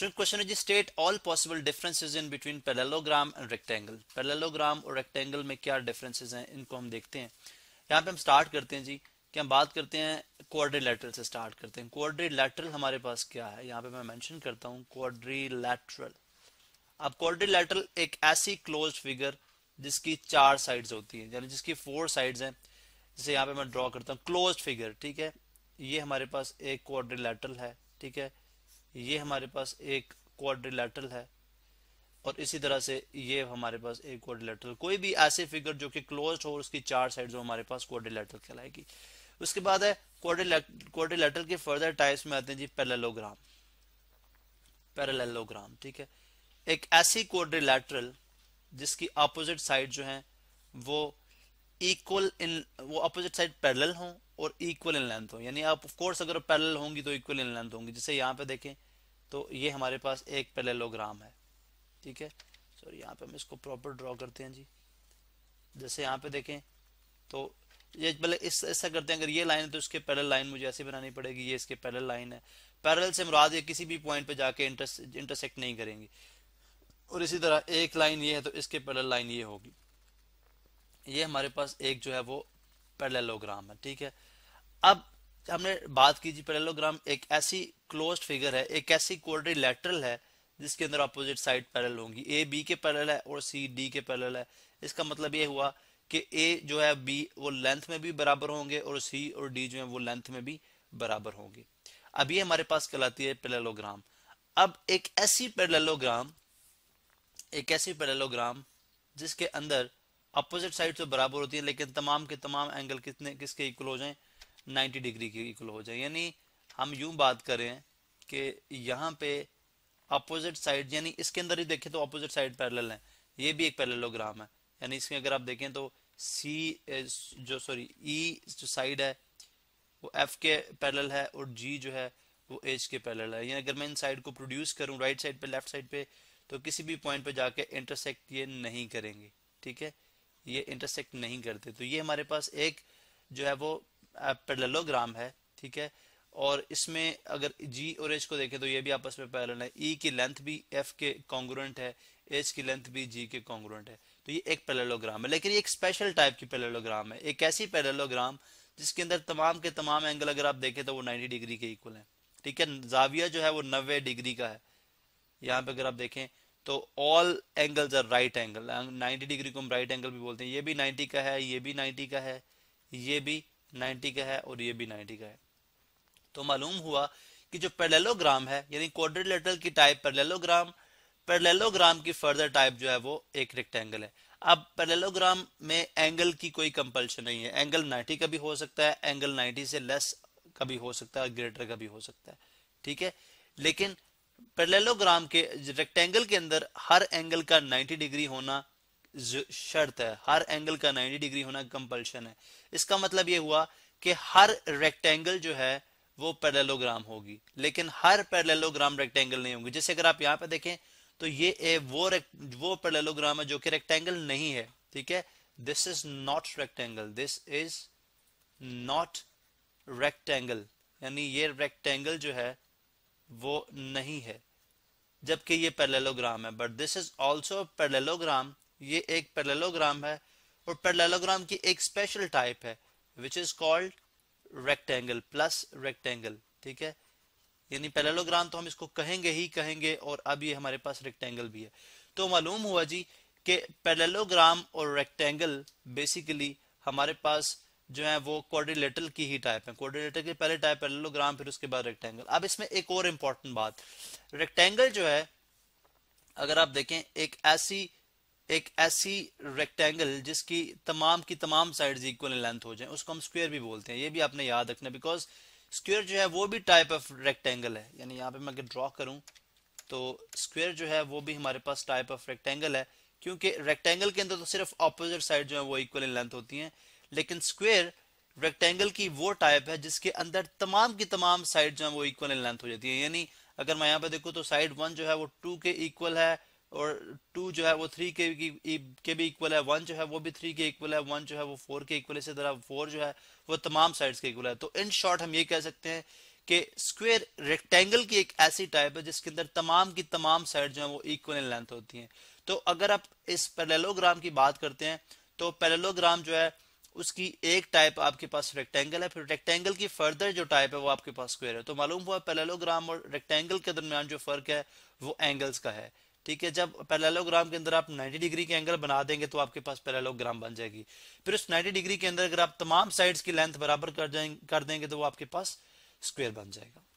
Trick question is state all possible differences in between parallelogram and rectangle. Parallelogram और rectangle में क्या differences हैं इनको हम देखते हैं यहाँ पे हम start करते हैं जी कि हम बात करते हैं क्वाड्रिलेटरल से स्टार्ट करते हैं क्वाड्रिलेटरल हमारे पास क्या है यहाँ पे मैं मेंशन करता हूँ क्वाड्रिलेटरल अब क्वाड्रिलेटरल एक ऐसी क्लोज फिगर जिसकी चार साइड्स होती है यानी जिसकी फोर साइड्स हैं जैसे यहाँ पे मैं ड्रॉ करता हूँ क्लोज फिगर ठीक है ये हमारे पास एक क्वाड्रिलेटरल है ठीक है ये हमारे पास एक क्वाड्रिलेटरल है और इसी तरह से ये हमारे पास एक क्वाड्रिलेटरल कोई भी ऐसे फिगर जो कि क्लोज हो उसकी चार साइड हो हमारे पास क्वाड्रिलेटरल कहलाएगी उसके बाद है क्वाड्रिलेटरल के फर्दर टाइप्स में आते हैं जी पैरेललोग्राम पैरेललोग्राम ठीक है एक ऐसी क्वाड्रिलेटरल जिसकी अपोजिट साइड जो है वो इक्वल इन वो अपोजिट साइड पैरेलल हों और इक्वल इन लेंथ हो यानी आप ऑफकोर्स अगर पैरेलल होंगी तो इक्वल इन लेंथ होंगी जैसे यहाँ पे देखें तो ये हमारे पास एक पैरेलोग्राम है ठीक है सॉरी यहाँ पे हम इसको प्रॉपर ड्रॉ करते हैं जी जैसे यहाँ पे देखें तो ये भले मतलब इस ऐसा करते हैं अगर ये लाइन है तो इसके पैरल लाइन मुझे ऐसी बनानी पड़ेगी ये इसके पैरल लाइन है पैरल से मुराद ये किसी भी पॉइंट पे जाके इंटरसेक्ट नहीं करेंगे और इसी तरह एक लाइन ये है तो इसके पैरल लाइन ये होगी ये हमारे पास एक जो है वो पैरेललोग्राम है ठीक है अब हमने बात की जी पैरेललोग्राम एक ऐसी क्लोज्ड फिगर है एक ऐसी कोर्डिलेटरल है जिसके अंदर अपोजिट साइड पैरेलल होंगी ए बी के पैरेलल है और सी डी के पैरेलल है इसका मतलब ये हुआ कि ए जो है बी वो लेंथ में भी बराबर होंगे और सी और डी जो है वो लेंथ में भी बराबर होंगे अब ये हमारे पास कहलाती है पैरेललोग्राम अब एक ऐसी पैरेललोग्राम एक ऐसी पैरेललोग्राम जिसके अंदर अपोजिट साइड से बराबर होती है लेकिन तमाम के तमाम एंगल कितने किसके इक्वल हो जाएं 90 डिग्री के इक्वल हो जाए यानी हम यूं बात करें कि यहाँ पे अपोजिट साइड यानी इसके अंदर ही देखें तो अपोजिट साइड पैरेलल है ये भी एक पैरेललोग्राम है यानी इसमें अगर आप देखें तो सी जो सॉरी ई e जो साइड है वो एफ के पैरेलल है और जी जो है वो एच के पैरेलल है यानी अगर मैं इन साइड को प्रोड्यूस करूँ राइट साइड पे लेफ्ट साइड पे तो किसी भी पॉइंट पे जाके इंटरसेक्ट ये नहीं करेंगे ठीक है ये इंटरसेक्ट नहीं करते तो ये हमारे पास एक जो है वो पैरेललोग्राम है ठीक है और इसमें अगर जी और एच को देखें तो ये भी आपस में पैरेलल है ई e की लेंथ भी एफ के कॉन्ग्रुएंट है एच की लेंथ भी जी के कॉन्ग्रुएंट है तो ये एक पैरेललोग्राम है लेकिन ये एक स्पेशल टाइप की पैरेललोग्राम है एक ऐसी पैरेललोग्राम जिसके अंदर तमाम के तमाम एंगल अगर आप देखें तो वो 90 डिग्री के इक्वल है ठीक है जाविया जो है वो 90 डिग्री का है यहाँ पे अगर आप देखें तो all angles are right angle 90 degree को हम राइट एंगल भी बोलते हैं ये भी 90 का है ये भी 90 का है ये भी 90 का है और ये भी 90 का है तो मालूम हुआ कि जो पैरेललोग्राम है यानी क्वाड्रिलेटरल की टाइप पैरेललोग्राम पैरेललोग्राम की फर्दर टाइप जो है वो एक रेक्टेंगल है अब पैरेललोग्राम में एंगल की कोई कंपल्शन नहीं है एंगल नाइन्टी का भी हो सकता है एंगल नाइन्टी से लेस का भी हो सकता है ग्रेटर का भी हो सकता है ठीक है लेकिन पैरेललोग्राम के रेक्टेंगल के अंदर हर एंगल का 90 डिग्री होना शर्त है हर एंगल का 90 डिग्री होना कंपल्शन है इसका मतलब ये हुआ कि हर रेक्टेंगल जो है वो पैरेललोग्राम होगी लेकिन हर पैरेललोग्राम रेक्टेंगल नहीं होगी जैसे अगर आप यहाँ पे देखें तो ये ए वो वो पैरेललोग्राम है जो कि रेक्टेंगल नहीं है ठीक है this is not rectangle this is not rectangle यानी ये रेक्टेंगल जो है वो नहीं है जबकि ये पैरेललोग्राम है but this is also parallelogram ये एक पैरेललोग्राम है और पैरेललोग्राम की एक स्पेशल टाइप है which is called rectangle plus rectangle ठीक है यानी पैरेललोग्राम तो हम इसको कहेंगे ही कहेंगे और अब ये हमारे पास रेक्टेंगल भी है तो मालूम हुआ जी कि पैरेललोग्राम और रेक्टेंगल बेसिकली हमारे पास जो है वो क्वाड्रिलेटरल की ही टाइप है क्वाड्रिलेटर की पहले टाइप पैरेललोग्राम फिर उसके बाद रेक्टेंगल अब इसमें एक और इंपॉर्टेंट बात रेक्टेंगल जो है अगर आप देखें एक ऐसी एक ऐसी रेक्टेंगल जिसकी तमाम की तमाम साइड्स इक्वल लेंथ हो जाए उसको हम स्क्वायर भी बोलते हैं ये भी आपने याद रखना बिकॉज स्क्वायर जो है वो भी टाइप ऑफ रेक्टेंगल है यानी यहाँ पे मैं अगर ड्रॉ करूँ तो स्क्वायर जो है वो भी हमारे पास टाइप ऑफ रेक्टेंगल है क्योंकि रेक्टेंगल के अंदर तो सिर्फ ऑपोजिट साइड जो है वो इक्वल इन लेंथ होती है लेकिन स्क्वेयर रेक्टेंगल की वो टाइप है जिसके अंदर तमाम की तमाम साइड जो है वो इक्वल इन लेंथ हो जाती है यानी अगर मैं यहाँ पे देखूँ तो साइड वन जो है वो टू के इक्वल है और टू जो है वो थ्री के e, के भी इक्वल है वन जो है वो भी थ्री के इक्वल है वन जो है वो फोर के इक्वल इसी तरह फोर जो है वो तमाम साइड्स के इक्वल है तो इन शॉर्ट हम ये कह सकते हैं कि स्क्वेयर रेक्टेंगल की एक ऐसी टाइप है जिसके अंदर तमाम की तमाम साइड जो है वो इक्वल इन लेंथ होती हैं तो अगर आप इस पेलेलोग्राम की बात करते हैं तो पेलेलोग्राम जो है उसकी एक टाइप आपके पास रेक्टेंगल है फिर रेक्टेंगल की फर्दर जो टाइप है वो आपके पास स्क्वायर है तो मालूम हुआ पैलेलोग्राम और रेक्टेंगल के दरमियान जो फर्क है वो एंगल्स का है ठीक है जब पैलेलोग्राम के अंदर आप 90 डिग्री के एंगल बना देंगे तो आपके पास पैलेलोग्राम बन जाएगी फिर उस 90 डिग्री के अंदर अगर आप तमाम साइड्स की लेंथ बराबर कर कर देंगे तो वो आपके पास स्क्वेयर बन जाएगा